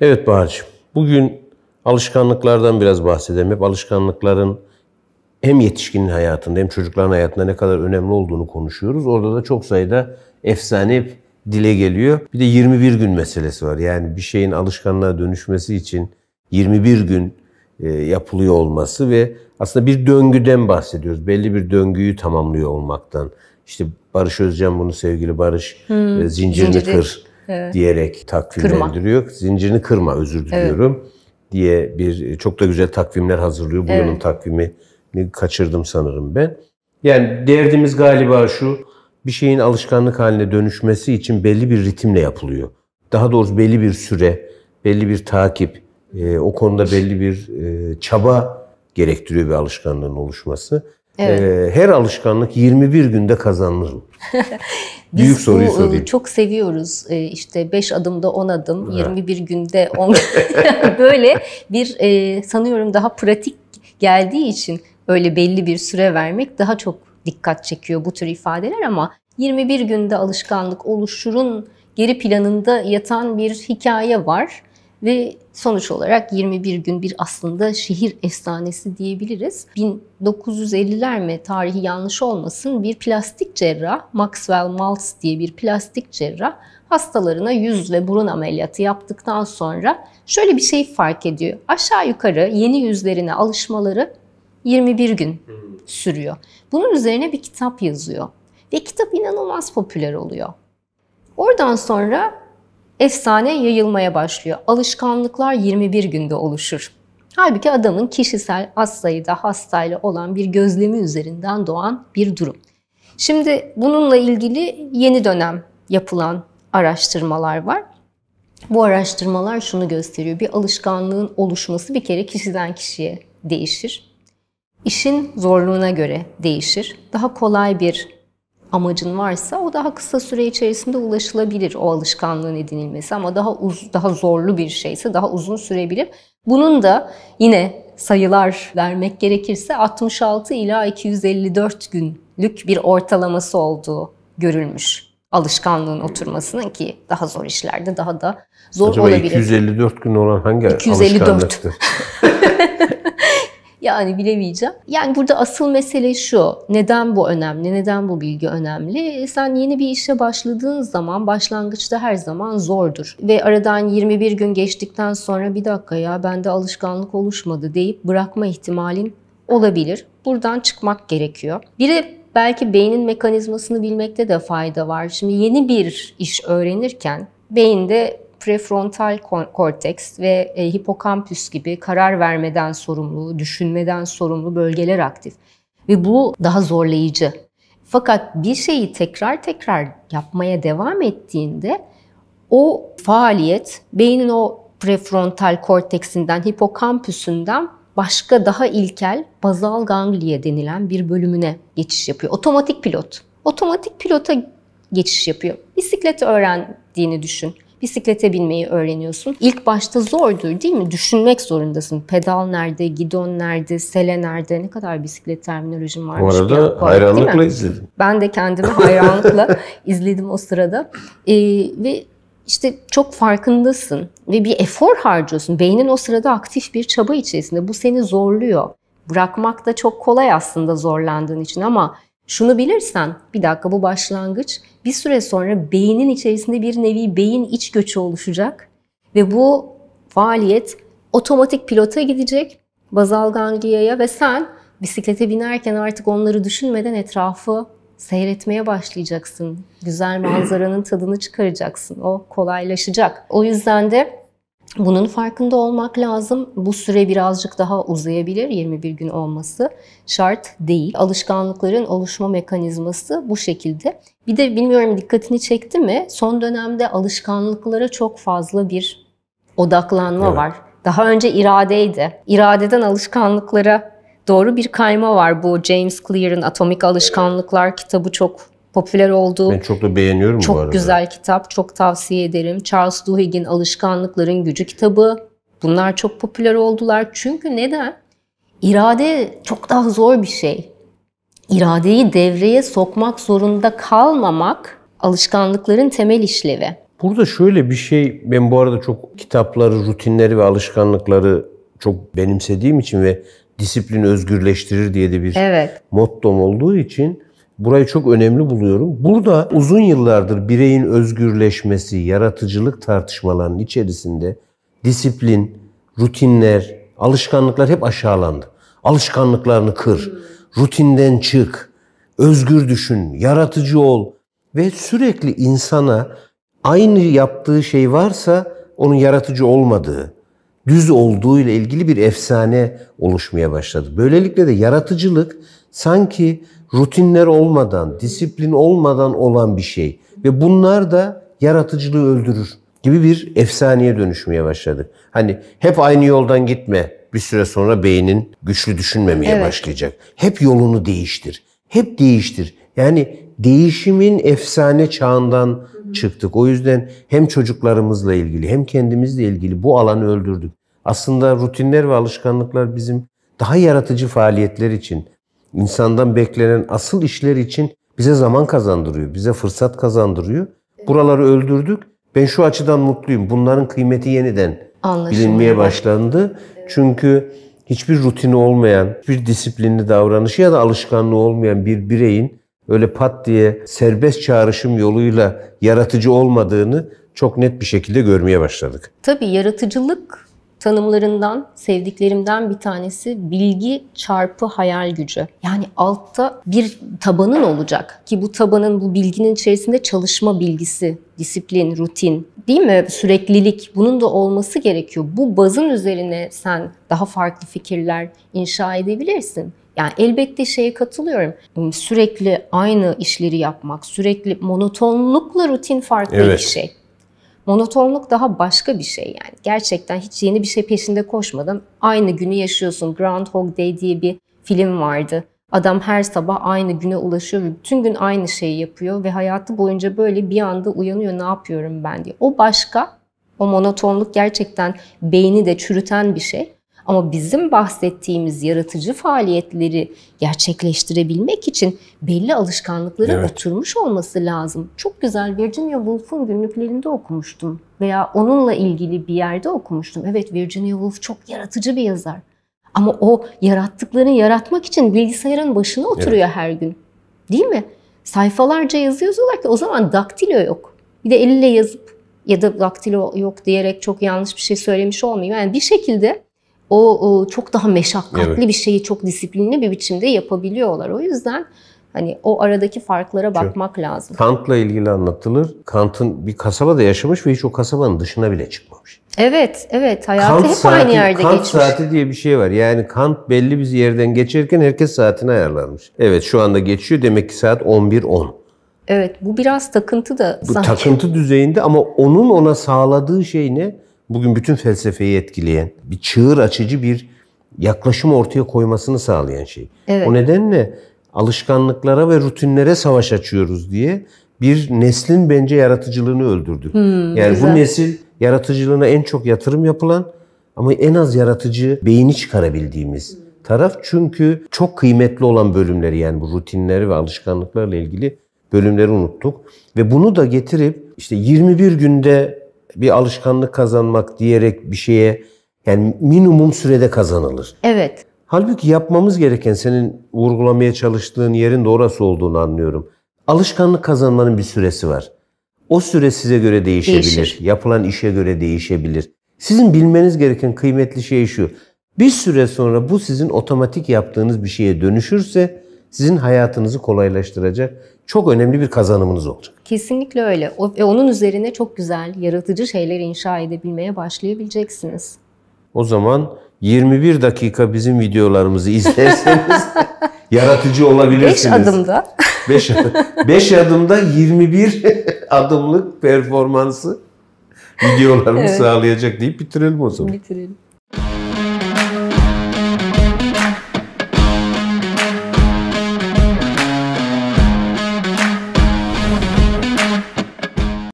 Evet Bahar'cığım, bugün alışkanlıklardan biraz bahsedelim. Hep alışkanlıkların hem yetişkinin hayatında hem çocukların hayatında ne kadar önemli olduğunu konuşuyoruz. Orada da çok sayıda efsane hep dile geliyor. Bir de 21 gün meselesi var. Yani bir şeyin alışkanlığa dönüşmesi için 21 gün e, yapılıyor olması ve aslında bir döngüden bahsediyoruz. Belli bir döngüyü tamamlıyor olmaktan. İşte Barış Özcan bunu sevgili Barış hmm, e, zincirini zinciri. kır diyerek takvimlendiriyor. Kırma. Zincirini kırma özür diliyorum evet. diye bir e, çok da güzel takvimler hazırlıyor. Bu evet. yılın takvimini kaçırdım sanırım ben. Yani derdimiz galiba şu bir şeyin alışkanlık haline dönüşmesi için belli bir ritimle yapılıyor. Daha doğrusu belli bir süre, belli bir takip, e, o konuda belli bir e, çaba gerektiriyor bir alışkanlığın oluşması. Evet. Ee, her alışkanlık 21 günde kazanılır mı? Biz Büyük soruyu bu, e, sorayım. çok seviyoruz. Ee, işte 5 adımda 10 adım, ha. 21 günde 10 böyle bir e, sanıyorum daha pratik geldiği için öyle belli bir süre vermek daha çok dikkat çekiyor bu tür ifadeler ama 21 günde alışkanlık oluşurun geri planında yatan bir hikaye var ve sonuç olarak 21 gün bir aslında şehir efsanesi diyebiliriz. 1950'ler mi tarihi yanlış olmasın bir plastik cerrah Maxwell Maltz diye bir plastik cerrah hastalarına yüz ve burun ameliyatı yaptıktan sonra şöyle bir şey fark ediyor. Aşağı yukarı yeni yüzlerine alışmaları 21 gün hmm. sürüyor. Bunun üzerine bir kitap yazıyor ve kitap inanılmaz popüler oluyor. Oradan sonra efsane yayılmaya başlıyor. Alışkanlıklar 21 günde oluşur. Halbuki adamın kişisel az sayıda hastayla olan bir gözlemi üzerinden doğan bir durum. Şimdi bununla ilgili yeni dönem yapılan araştırmalar var. Bu araştırmalar şunu gösteriyor. Bir alışkanlığın oluşması bir kere kişiden kişiye değişir. İşin zorluğuna göre değişir. Daha kolay bir amacın varsa o daha kısa süre içerisinde ulaşılabilir o alışkanlığın edinilmesi ama daha uz daha zorlu bir şeyse daha uzun sürebilir. Bunun da yine sayılar vermek gerekirse 66 ila 254 günlük bir ortalaması olduğu görülmüş alışkanlığın oturmasının ki daha zor işlerde daha da zor Acaba olabilir. 254 gün olan hangi 254. alışkanlıktır? Yani bilemeyeceğim. Yani burada asıl mesele şu. Neden bu önemli? Neden bu bilgi önemli? E, sen yeni bir işe başladığın zaman başlangıçta her zaman zordur. Ve aradan 21 gün geçtikten sonra bir dakika ya bende alışkanlık oluşmadı deyip bırakma ihtimalin olabilir. Buradan çıkmak gerekiyor. Bir de belki beynin mekanizmasını bilmekte de fayda var. Şimdi yeni bir iş öğrenirken beyinde prefrontal korteks ve e, hipokampüs gibi karar vermeden sorumlu, düşünmeden sorumlu bölgeler aktif. Ve bu daha zorlayıcı. Fakat bir şeyi tekrar tekrar yapmaya devam ettiğinde o faaliyet beynin o prefrontal korteksinden, hipokampüsünden başka daha ilkel bazal ganglia denilen bir bölümüne geçiş yapıyor. Otomatik pilot. Otomatik pilota geçiş yapıyor. Bisiklet öğrendiğini düşün bisiklete binmeyi öğreniyorsun. İlk başta zordur değil mi? Düşünmek zorundasın. Pedal nerede, gidon nerede, sele nerede, ne kadar bisiklet terminolojim varmış. Bu arada yapar, hayranlıkla izledim. Ben de kendimi hayranlıkla izledim o sırada. Ee, ve işte çok farkındasın ve bir efor harcıyorsun. Beynin o sırada aktif bir çaba içerisinde. Bu seni zorluyor. Bırakmak da çok kolay aslında zorlandığın için ama şunu bilirsen bir dakika bu başlangıç bir süre sonra beynin içerisinde bir nevi beyin iç göçü oluşacak ve bu faaliyet otomatik pilota gidecek bazal ganglia'ya ve sen bisiklete binerken artık onları düşünmeden etrafı seyretmeye başlayacaksın. Güzel manzaranın tadını çıkaracaksın. O kolaylaşacak. O yüzden de bunun farkında olmak lazım. Bu süre birazcık daha uzayabilir. 21 gün olması şart değil. Alışkanlıkların oluşma mekanizması bu şekilde. Bir de bilmiyorum dikkatini çekti mi? Son dönemde alışkanlıklara çok fazla bir odaklanma evet. var. Daha önce iradeydi. İradeden alışkanlıklara doğru bir kayma var. Bu James Clear'ın Atomik Alışkanlıklar kitabı çok popüler oldu. Ben çok da beğeniyorum çok bu arada. Çok güzel kitap, çok tavsiye ederim. Charles Duhigg'in Alışkanlıkların Gücü kitabı. Bunlar çok popüler oldular. Çünkü neden? İrade çok daha zor bir şey. İradeyi devreye sokmak zorunda kalmamak alışkanlıkların temel işlevi. Burada şöyle bir şey, ben bu arada çok kitapları, rutinleri ve alışkanlıkları çok benimsediğim için ve disiplin özgürleştirir diye de bir evet. mottom olduğu için Burayı çok önemli buluyorum. Burada uzun yıllardır bireyin özgürleşmesi, yaratıcılık tartışmalarının içerisinde disiplin, rutinler, alışkanlıklar hep aşağılandı. Alışkanlıklarını kır, rutinden çık, özgür düşün, yaratıcı ol ve sürekli insana aynı yaptığı şey varsa onun yaratıcı olmadığı, düz olduğu ile ilgili bir efsane oluşmaya başladı. Böylelikle de yaratıcılık sanki rutinler olmadan, disiplin olmadan olan bir şey. Ve bunlar da yaratıcılığı öldürür gibi bir efsaneye dönüşmeye başladık. Hani hep aynı yoldan gitme. Bir süre sonra beynin güçlü düşünmemeye evet. başlayacak. Hep yolunu değiştir. Hep değiştir. Yani değişimin efsane çağından çıktık. O yüzden hem çocuklarımızla ilgili hem kendimizle ilgili bu alanı öldürdük. Aslında rutinler ve alışkanlıklar bizim daha yaratıcı faaliyetler için, insandan beklenen asıl işler için bize zaman kazandırıyor, bize fırsat kazandırıyor. Buraları öldürdük. Ben şu açıdan mutluyum. Bunların kıymeti yeniden Anlaşılıyor. bilinmeye başlandı. Çünkü hiçbir rutini olmayan, bir disiplinli davranışı ya da alışkanlığı olmayan bir bireyin öyle pat diye serbest çağrışım yoluyla yaratıcı olmadığını çok net bir şekilde görmeye başladık. Tabii yaratıcılık tanımlarından, sevdiklerimden bir tanesi bilgi çarpı hayal gücü. Yani altta bir tabanın olacak ki bu tabanın, bu bilginin içerisinde çalışma bilgisi, disiplin, rutin değil mi? Süreklilik bunun da olması gerekiyor. Bu bazın üzerine sen daha farklı fikirler inşa edebilirsin. Yani elbette şeye katılıyorum. Hmm, sürekli aynı işleri yapmak, sürekli monotonlukla rutin farklı evet. bir şey. Monotonluk daha başka bir şey yani. Gerçekten hiç yeni bir şey peşinde koşmadım aynı günü yaşıyorsun. Groundhog Day diye bir film vardı. Adam her sabah aynı güne ulaşıyor ve bütün gün aynı şeyi yapıyor ve hayatı boyunca böyle bir anda uyanıyor ne yapıyorum ben diye. O başka, o monotonluk gerçekten beyni de çürüten bir şey. Ama bizim bahsettiğimiz yaratıcı faaliyetleri gerçekleştirebilmek için belli alışkanlıklara evet. oturmuş olması lazım. Çok güzel Virginia Woolf'un günlüklerinde okumuştum veya onunla ilgili bir yerde okumuştum. Evet Virginia Woolf çok yaratıcı bir yazar. Ama o yarattıklarını yaratmak için bilgisayarın başına oturuyor evet. her gün. Değil mi? Sayfalarca yazıyorlar ki o zaman daktilo yok. Bir de elle yazıp ya da daktilo yok diyerek çok yanlış bir şey söylemiş olmayayım. Yani bir şekilde o çok daha meşakkatli evet. bir şeyi çok disiplinli bir biçimde yapabiliyorlar. O yüzden Hani o aradaki farklara bakmak Çünkü lazım. Kant'la ilgili anlatılır. Kant'ın bir kasabada yaşamış ve hiç o kasabanın dışına bile çıkmamış. Evet, evet. Hayatı Kant hep saati, aynı yerde Kant geçmiş. Kant saati diye bir şey var. Yani Kant belli bir yerden geçerken herkes saatini ayarlanmış. Evet şu anda geçiyor demek ki saat 11.10. Evet bu biraz takıntı da sanki. Bu takıntı düzeyinde ama onun ona sağladığı şey ne? bugün bütün felsefeyi etkileyen, bir çığır açıcı bir yaklaşım ortaya koymasını sağlayan şey. Evet. O nedenle alışkanlıklara ve rutinlere savaş açıyoruz diye bir neslin bence yaratıcılığını öldürdük. Hmm, yani güzel. bu nesil yaratıcılığına en çok yatırım yapılan ama en az yaratıcı beyni çıkarabildiğimiz taraf. Çünkü çok kıymetli olan bölümleri yani bu rutinleri ve alışkanlıklarla ilgili bölümleri unuttuk. Ve bunu da getirip işte 21 günde bir alışkanlık kazanmak diyerek bir şeye yani minimum sürede kazanılır. Evet. Halbuki yapmamız gereken senin vurgulamaya çalıştığın yerin de orası olduğunu anlıyorum. Alışkanlık kazanmanın bir süresi var. O süre size göre değişebilir. Değişir. Yapılan işe göre değişebilir. Sizin bilmeniz gereken kıymetli şey şu. Bir süre sonra bu sizin otomatik yaptığınız bir şeye dönüşürse sizin hayatınızı kolaylaştıracak çok önemli bir kazanımınız olacak. Kesinlikle öyle. O, ve onun üzerine çok güzel, yaratıcı şeyler inşa edebilmeye başlayabileceksiniz. O zaman 21 dakika bizim videolarımızı izlerseniz yaratıcı olabilirsiniz. 5 adımda. 5 5 adımda 21 adımlık performansı videolarımı evet. sağlayacak deyip bitirelim o zaman. Bitirelim.